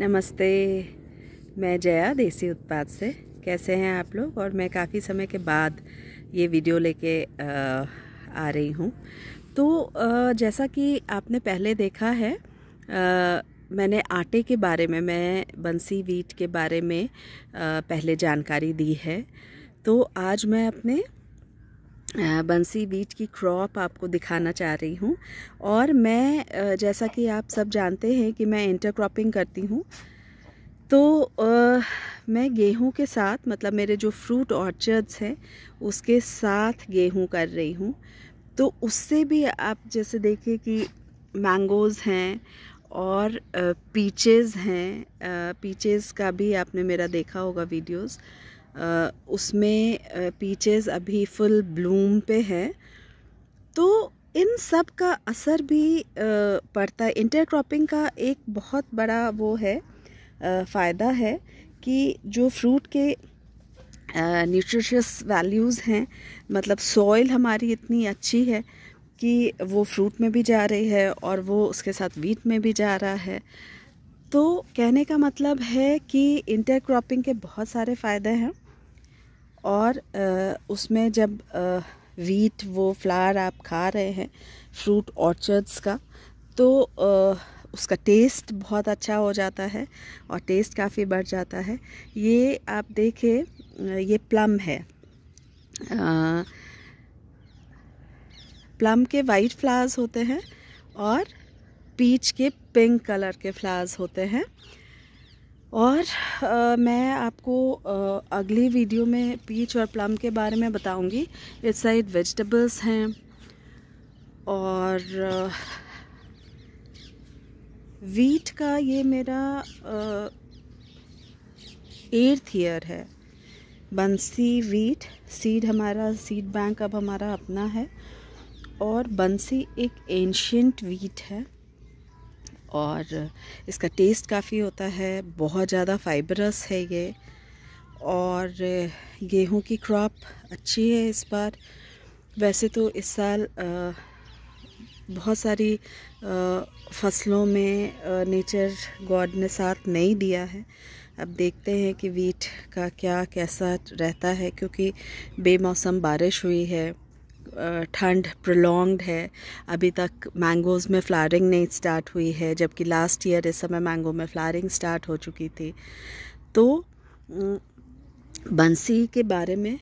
नमस्ते मैं जया देसी उत्पाद से कैसे हैं आप लोग और मैं काफ़ी समय के बाद ये वीडियो लेके आ रही हूँ तो जैसा कि आपने पहले देखा है आ, मैंने आटे के बारे में मैं बंसी वीट के बारे में आ, पहले जानकारी दी है तो आज मैं अपने बंसी बीट की क्रॉप आपको दिखाना चाह रही हूँ और मैं जैसा कि आप सब जानते हैं कि मैं इंटर क्रॉपिंग करती हूँ तो आ, मैं गेहूं के साथ मतलब मेरे जो फ्रूट ऑर्चर्ड्स हैं उसके साथ गेहूं कर रही हूं तो उससे भी आप जैसे देखिए कि मैंगोज़ हैं और पीचेज़ हैं पीचेज़ का भी आपने मेरा देखा होगा वीडियोस उसमें पीचेस अभी फुल ब्लूम पे है तो इन सब का असर भी पड़ता है इंटरक्रॉपिंग का एक बहुत बड़ा वो है फ़ायदा है कि जो फ्रूट के न्यूट्रिशियस वैल्यूज़ हैं मतलब सॉइल हमारी इतनी अच्छी है कि वो फ्रूट में भी जा रही है और वो उसके साथ वीट में भी जा रहा है तो कहने का मतलब है कि इंटरक्रॉपिंग के बहुत सारे फ़ायदे हैं और उसमें जब वीट वो फ्लावर आप खा रहे हैं फ्रूट ऑर्चर्ड्स का तो उसका टेस्ट बहुत अच्छा हो जाता है और टेस्ट काफ़ी बढ़ जाता है ये आप देखें ये प्लम है आ, प्लम के वाइट फ्लावर्स होते हैं और पीच के पिंक कलर के फ्लावर्स होते हैं और आ, मैं आपको आ, अगली वीडियो में पीच और प्लम के बारे में बताऊंगी इस साइड वेजिटेबल्स हैं और वीट का ये मेरा एर्थ ईयर है बंसी वीट सीड हमारा सीड बैंक अब हमारा अपना है और बंसी एक एंशंट वीट है और इसका टेस्ट काफ़ी होता है बहुत ज़्यादा फाइबरस है ये और गेहूं की क्रॉप अच्छी है इस बार वैसे तो इस साल बहुत सारी फसलों में नेचर गॉड ने साथ नहीं दिया है अब देखते हैं कि वीट का क्या कैसा रहता है क्योंकि बेमौसम बारिश हुई है ठंड प्रोलॉन्ग्ड है अभी तक मैंगोज़ में फ्लारिंग नहीं स्टार्ट हुई है जबकि लास्ट ईयर इस समय मैंगो में फ्लारिंग स्टार्ट हो चुकी थी तो बंसी के बारे में